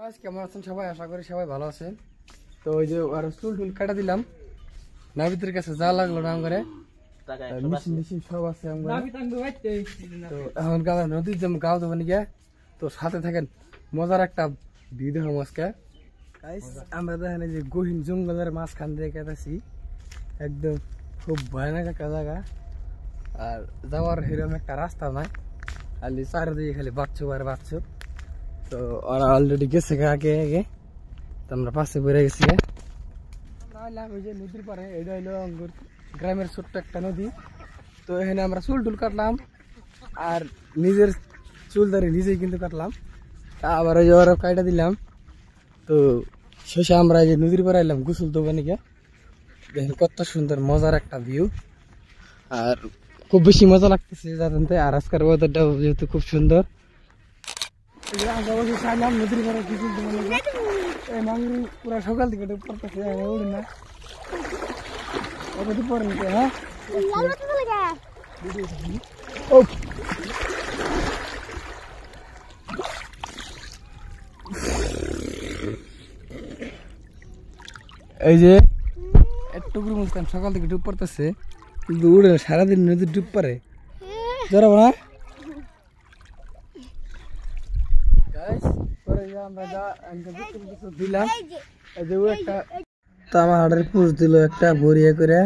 গাছ কেমন আছেন সবাই আশা করি সবাই ভালো আছেন তো ওই যে আর চুল টুল কাটা দিলাম নাবিতের কাছে যা লাগলো নাম করে মেশিন মিশিন সব আছে তো এখন গাঁদা নদীর যেমন গাও দেবেন গিয়ে তো সাথে থাকেন মজার একটা ভিউ দেখাম আজকে আমরা দেখেন যে গহীন জঙ্গলের মাঝখান দিয়ে কেটেছি একদম খুব ভয়ানক একটা জায়গা আর যাওয়ার সেরকম একটা রাস্তা নাই খালি চারিদিকে খালি বাচ্চু আর বাচ্চু তো আর অলরেডি গেসকা কে হে তো আমরা কাছে বইরা গসিয়া নালাম এই যে নদীর পারে এই হলো আঙ্গুর গ্রামের ছোট একটা নদী তো এখানে আমরা চুল চুল কাটলাম আর নদীর চুল ধরে নিজে কিন্তু কাটলাম আবার এই ওরা পাইটা দিলাম তো শেষ আমরা এই নদীর পারে আইলাম গোসল তো বানি কে দেখো কত সুন্দর মজার একটা ভিউ আর খুব বেশি মজা লাগতেছে যাতনতে আরাস করব তো ভিউ তো খুব সুন্দর নদীর এই পুরা সকাল না হ্যাঁ? এই যে একটুকুর মতো সকাল থেকে ডুব পড়তেছে কিন্তু উড়ে সারাদিন নদীর ডুব পারে জড়াবো না তো আমার হাড়ের পুষ দিল একটা ভরিয়া করে